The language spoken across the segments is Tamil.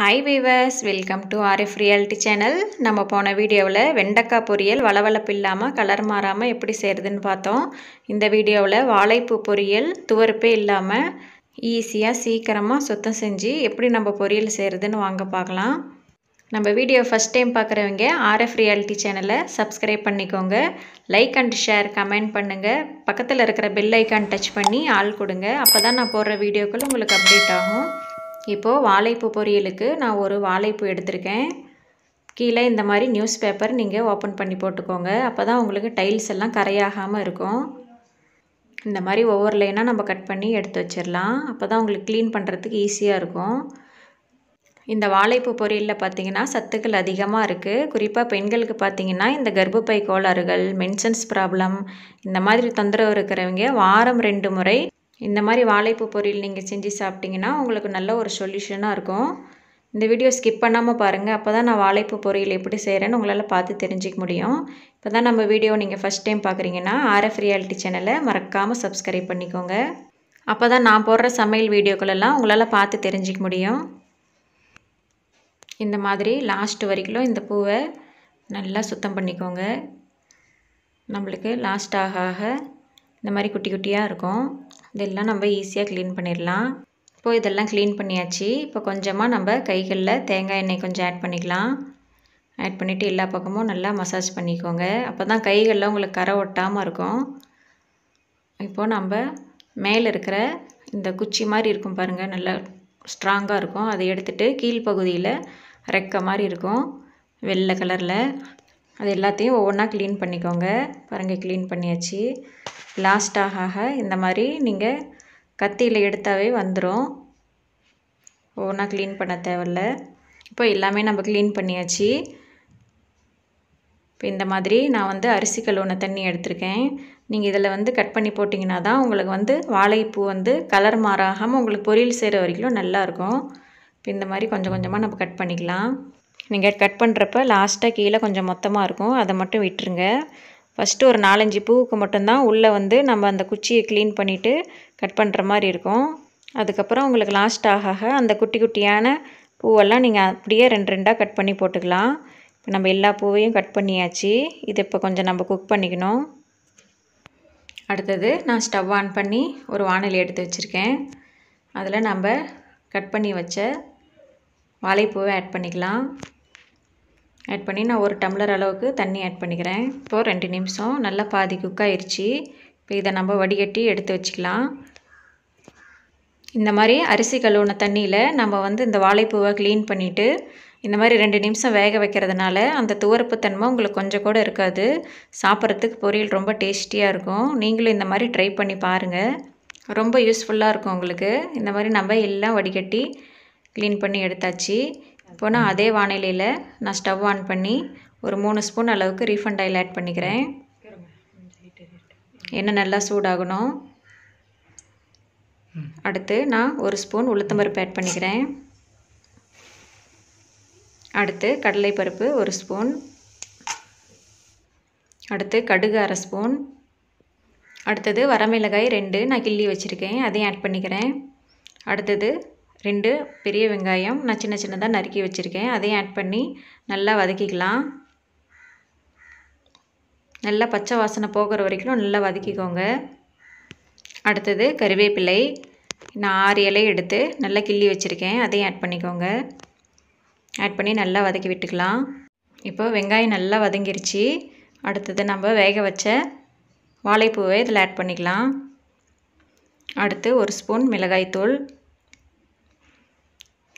hi viewers welcome to RF reality channel நம்ம போன வீடியோவில் வெண்டைக்காய் பொரியல் வளவளப்பு இல்லாமல் கலர் மாறாமல் எப்படி செய்கிறதுன்னு பார்த்தோம் இந்த வீடியோவில் வாழைப்பூ பொரியல் துவருப்பே இல்லாமல் ஈஸியாக சீக்கிரமாக சுத்தம் செஞ்சு எப்படி நம்ம பொரியல் செய்கிறதுன்னு வாங்க பார்க்கலாம் நம்ம வீடியோ ஃபஸ்ட் டைம் பார்க்குறவங்க ஆர்எஃப் ரியாலிட்டி சேனலை சப்ஸ்கிரைப் பண்ணிக்கோங்க லைக் அண்ட் ஷேர் கமெண்ட் பண்ணுங்கள் பக்கத்தில் இருக்கிற பெல் ஐக்கான் டச் பண்ணி ஆள் கொடுங்க அப்போ தான் நான் போடுற வீடியோக்கள் உங்களுக்கு அப்டேட் ஆகும் இப்போது வாழைப்பூ பொரியலுக்கு நான் ஒரு வாழைப்பூ எடுத்திருக்கேன் கீழே இந்த மாதிரி நியூஸ் பேப்பர் நீங்கள் ஓப்பன் பண்ணி போட்டுக்கோங்க அப்போ தான் உங்களுக்கு டைல்ஸ் எல்லாம் கரையாகாமல் இருக்கும் இந்த மாதிரி ஒவ்வொரு லைனாக நம்ம கட் பண்ணி எடுத்து வச்சிடலாம் அப்போ தான் உங்களுக்கு க்ளீன் பண்ணுறதுக்கு ஈஸியாக இருக்கும் இந்த வாழைப்பூ பொரியலில் பார்த்திங்கன்னா சத்துக்கள் அதிகமாக இருக்குது குறிப்பாக பெண்களுக்கு பார்த்திங்கன்னா இந்த கர்ப்பப்பை கோளாறுகள் மென்சன்ஸ் ப்ராப்ளம் இந்த மாதிரி தொந்தரவு இருக்கிறவங்க வாரம் ரெண்டு முறை இந்த மாதிரி வாழைப்பூ பொரியல் நீங்கள் செஞ்சு சாப்பிட்டிங்கன்னா உங்களுக்கு நல்ல ஒரு சொல்யூஷனாக இருக்கும் இந்த வீடியோ ஸ்கிப் பண்ணாமல் பாருங்கள் அப்போ தான் நான் வாழைப்பூ பொரியல் எப்படி செய்கிறேன்னு உங்களால் பார்த்து தெரிஞ்சிக்க முடியும் இப்போ தான் நம்ம வீடியோ நீங்கள் ஃபஸ்ட் டைம் பார்க்குறீங்கன்னா ஆர்எஃப் ரியாலிட்டி சேனலை மறக்காமல் சப்ஸ்கிரைப் பண்ணிக்கோங்க அப்போ தான் நான் போடுற சமையல் வீடியோக்களெல்லாம் உங்களால் பார்த்து தெரிஞ்சிக்க முடியும் இந்த மாதிரி லாஸ்ட் வரைக்கும் இந்த பூவை நல்லா சுத்தம் பண்ணிக்கோங்க நம்மளுக்கு லாஸ்ட் ஆக ஆக இந்த மாதிரி குட்டி குட்டியாக இருக்கும் இதெல்லாம் நம்ம ஈஸியாக க்ளீன் பண்ணிடலாம் இப்போது இதெல்லாம் க்ளீன் பண்ணியாச்சு இப்போ கொஞ்சமாக நம்ம கைகளில் தேங்காய் எண்ணெய் கொஞ்சம் ஆட் பண்ணிக்கலாம் ஆட் பண்ணிவிட்டு எல்லா பக்கமும் நல்லா மசாஜ் பண்ணிக்கோங்க அப்போ தான் கைகளில் உங்களுக்கு கரை ஒட்டாமல் இருக்கும் இப்போது நம்ம மேலே இருக்கிற இந்த குச்சி மாதிரி இருக்கும் பாருங்கள் நல்லா ஸ்ட்ராங்காக இருக்கும் அதை எடுத்துகிட்டு கீழ்ப்பகுதியில் ரெக்க மாதிரி இருக்கும் வெள்ளை கலரில் அது எல்லாத்தையும் ஒவ்வொன்றா க்ளீன் பண்ணிக்கோங்க பாருங்கள் க்ளீன் பண்ணியாச்சு லாஸ்டாக ஆக இந்த மாதிரி நீங்கள் கத்தியில் எடுத்தாவே வந்துடும் ஒவ்வொன்றா க்ளீன் பண்ண தேவையில்ல இப்போ எல்லாமே நம்ம க்ளீன் பண்ணியாச்சு இப்போ இந்த மாதிரி நான் வந்து அரிசி கழுவுன தண்ணி எடுத்திருக்கேன் நீங்கள் இதில் வந்து கட் பண்ணி போட்டிங்கன்னா தான் உங்களுக்கு வந்து வாழைப்பூ வந்து கலர் மாறாகாமல் உங்களுக்கு பொரியல் செய்கிற வரைக்கும் நல்லாயிருக்கும் இப்போ இந்த மாதிரி கொஞ்சம் கொஞ்சமாக நம்ம கட் பண்ணிக்கலாம் நீங்கள் கட் பண்ணுறப்ப லாஸ்ட்டாக கீழே கொஞ்சம் மொத்தமாக இருக்கும் அதை மட்டும் விட்டுருங்க ஃபஸ்ட்டு ஒரு நாலஞ்சு பூவுக்கு மட்டும்தான் உள்ளே வந்து நம்ம அந்த குச்சியை க்ளீன் பண்ணிவிட்டு கட் பண்ணுற மாதிரி இருக்கும் அதுக்கப்புறம் உங்களுக்கு லாஸ்ட் ஆக அந்த குட்டி குட்டியான பூவெல்லாம் நீங்கள் அப்படியே ரெண்டு ரெண்டாக கட் பண்ணி போட்டுக்கலாம் இப்போ நம்ம எல்லா பூவையும் கட் பண்ணியாச்சு இது இப்போ கொஞ்சம் நம்ம குக் பண்ணிக்கணும் அடுத்தது நான் ஸ்டவ் ஆன் பண்ணி ஒரு வானிலை எடுத்து வச்சுருக்கேன் அதில் நம்ம கட் பண்ணி வச்ச வாழைப்பூவை ஆட் பண்ணிக்கலாம் ஆட் பண்ணி நான் ஒரு டம்ளர் அளவுக்கு தண்ணி ஆட் பண்ணிக்கிறேன் இப்போது ரெண்டு நிமிஷம் நல்லா பாதி குக் ஆயிடுச்சு இப்போ இதை நம்ம வடிகட்டி எடுத்து வச்சுக்கலாம் இந்த மாதிரி அரிசி கழுவுன தண்ணியில் நம்ம வந்து இந்த வாழைப்பூவை க்ளீன் பண்ணிவிட்டு இந்த மாதிரி ரெண்டு நிமிஷம் வேக வைக்கிறதுனால அந்த துவரப்பு தன்மை உங்களுக்கு கொஞ்சம் கூட இருக்காது சாப்பிட்றதுக்கு பொரியல் ரொம்ப டேஸ்டியாக இருக்கும் நீங்களும் இந்த மாதிரி ட்ரை பண்ணி பாருங்கள் ரொம்ப யூஸ்ஃபுல்லாக இருக்கும் உங்களுக்கு இந்த மாதிரி நம்ம எல்லாம் வடிகட்டி க்ளீன் பண்ணி எடுத்தாச்சு இப்போ நான் அதே வானிலையில் நான் ஸ்டவ் ஆன் பண்ணி ஒரு மூணு ஸ்பூன் அளவுக்கு ரீஃபண்ட் ஆயில் ஆட் பண்ணிக்கிறேன் எண்ணெய் நல்லா சூடாகணும் அடுத்து நான் ஒரு ஸ்பூன் உளுத்தம்பருப்பு ஆட் பண்ணிக்கிறேன் அடுத்து கடலைப்பருப்பு ஒரு ஸ்பூன் அடுத்து கடுகு அரை ஸ்பூன் அடுத்தது வரமிளகாய் ரெண்டு நான் கிள்ளி வச்சுருக்கேன் அதையும் ஆட் பண்ணிக்கிறேன் அடுத்தது ரெண்டு பெரிய வெங்காயம் நான் சின்ன சின்னதாக நறுக்கி வச்சுருக்கேன் அதையும் ஆட் பண்ணி நல்லா வதக்கிக்கலாம் நல்லா பச்சை வாசனை போகிற வரைக்கும் நல்லா வதக்கிக்கோங்க அடுத்தது கருவேப்பிலை நான் ஆறு இலை எடுத்து நல்லா கிள்ளி வச்சுருக்கேன் அதையும் ஆட் பண்ணிக்கோங்க ஆட் பண்ணி நல்லா வதக்கி விட்டுக்கலாம் இப்போது வெங்காயம் நல்லா வதங்கிருச்சு அடுத்தது நம்ம வேக வச்ச வாழைப்பூவை இதில் ஆட் பண்ணிக்கலாம் அடுத்து ஒரு ஸ்பூன் மிளகாய்த்தூள்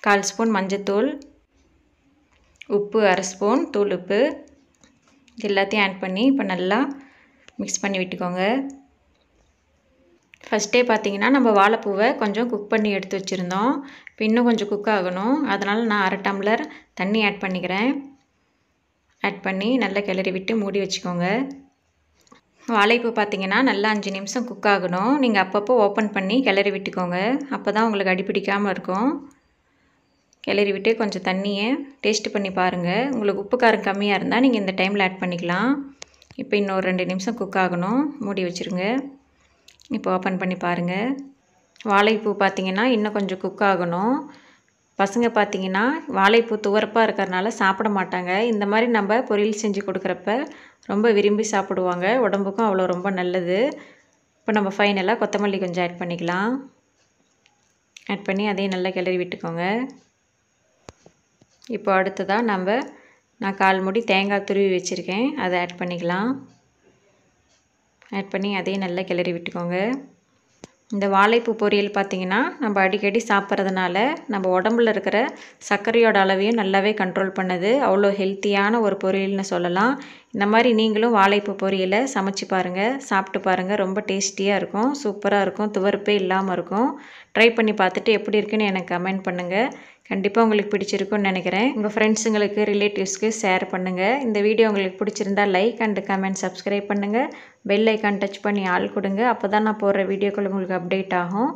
கால் ஸ்பூன் மஞ்சத்தூள் உப்பு அரை ஸ்பூன் தூள் உப்பு இது எல்லாத்தையும் ஆட் பண்ணி இப்போ நல்லா மிக்ஸ் பண்ணி விட்டுக்கோங்க ஃபஸ்ட்டே பார்த்தீங்கன்னா நம்ம வாழைப்பூவை கொஞ்சம் குக் பண்ணி எடுத்து வச்சுருந்தோம் இப்போ இன்னும் கொஞ்சம் குக் ஆகணும் அதனால் நான் அரை டம்ளர் தண்ணி ஆட் பண்ணிக்கிறேன் ஆட் பண்ணி நல்லா கிளறி விட்டு மூடி வச்சுக்கோங்க வாழைப்பூ பார்த்தீங்கன்னா நல்லா அஞ்சு நிமிஷம் குக் ஆகணும் நீங்கள் அப்பப்போ ஓப்பன் பண்ணி கிளறி விட்டுக்கோங்க அப்போ தான் உங்களுக்கு அடிப்பிடிக்காமல் இருக்கும் கிளறி விட்டு கொஞ்சம் தண்ணியை டேஸ்ட் பண்ணி பாருங்கள் உங்களுக்கு உப்பு காரம் கம்மியாக இருந்தால் நீங்கள் இந்த டைமில் ஆட் பண்ணிக்கலாம் இப்போ இன்னொரு ரெண்டு நிமிஷம் குக் ஆகணும் மூடி வச்சுருங்க இப்போ ஓப்பன் பண்ணி பாருங்கள் வாழைப்பூ பார்த்திங்கன்னா இன்னும் கொஞ்சம் குக் ஆகணும் பசங்க பார்த்திங்கன்னா வாழைப்பூ துவரப்பாக இருக்கிறனால சாப்பிட மாட்டாங்க இந்த மாதிரி நம்ம பொரியல் செஞ்சு கொடுக்குறப்ப ரொம்ப விரும்பி சாப்பிடுவாங்க உடம்புக்கும் அவ்வளோ ரொம்ப நல்லது இப்போ நம்ம ஃபைனலாக கொத்தமல்லி கொஞ்சம் ஆட் பண்ணிக்கலாம் ஆட் பண்ணி அதையும் நல்லா கிளறி விட்டுக்கோங்க இப்போ அடுத்ததாக நம்ம நான் கால் முடி தேங்காய் துருவி வச்சுருக்கேன் அதை ஆட் பண்ணிக்கலாம் ஆட் பண்ணி அதையும் நல்லா கிளறி விட்டுக்கோங்க இந்த வாழைப்பூ பொரியல் பார்த்திங்கன்னா நம்ம அடிக்கடி சாப்பிட்றதுனால நம்ம உடம்புல இருக்கிற சர்க்கரையோட அளவையும் நல்லாவே கண்ட்ரோல் பண்ணுது அவ்வளோ ஹெல்த்தியான ஒரு பொரியல்னு சொல்லலாம் இந்த மாதிரி நீங்களும் வாழைப்பூ பொரியலை சமைச்சு பாருங்கள் சாப்பிட்டு பாருங்கள் ரொம்ப டேஸ்டியாக இருக்கும் சூப்பராக இருக்கும் துவர்ப்பே இல்லாமல் இருக்கும் ட்ரை பண்ணி பார்த்துட்டு எப்படி இருக்குன்னு எனக்கு கமெண்ட் பண்ணுங்கள் கண்டிப்பாக உங்களுக்கு பிடிச்சிருக்குன்னு நினைக்கிறேன் உங்கள் ஃப்ரெண்ட்ஸுங்களுக்கு ரிலேட்டிவ்ஸ்க்கு ஷேர் பண்ணுங்கள் இந்த வீடியோ உங்களுக்கு பிடிச்சிருந்தா லைக் அண்டு கமெண்ட் சப்ஸ்கிரைப் பண்ணுங்கள் பெல் ஐக்கான் டச் பண்ணி ஆள் கொடுங்க அப்போ தான் நான் போடுற வீடியோக்கள் உங்களுக்கு அப்டேட் ஆகும்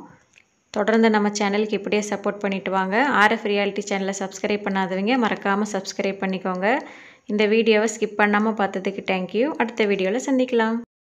தொடர்ந்து நம்ம சேனலுக்கு இப்படியே சப்போர்ட் பண்ணிட்டு வாங்க ஆர்எஃப் ரியாலிட்டி சேனலை சப்ஸ்கிரைப் பண்ணாதவங்க மறக்காமல் சப்ஸ்கிரைப் பண்ணிக்கோங்க இந்த வீடியோவை ஸ்கிப் பண்ணாமல் பார்த்ததுக்கு தேங்க்யூ அடுத்த வீடியோவில் சந்திக்கலாம்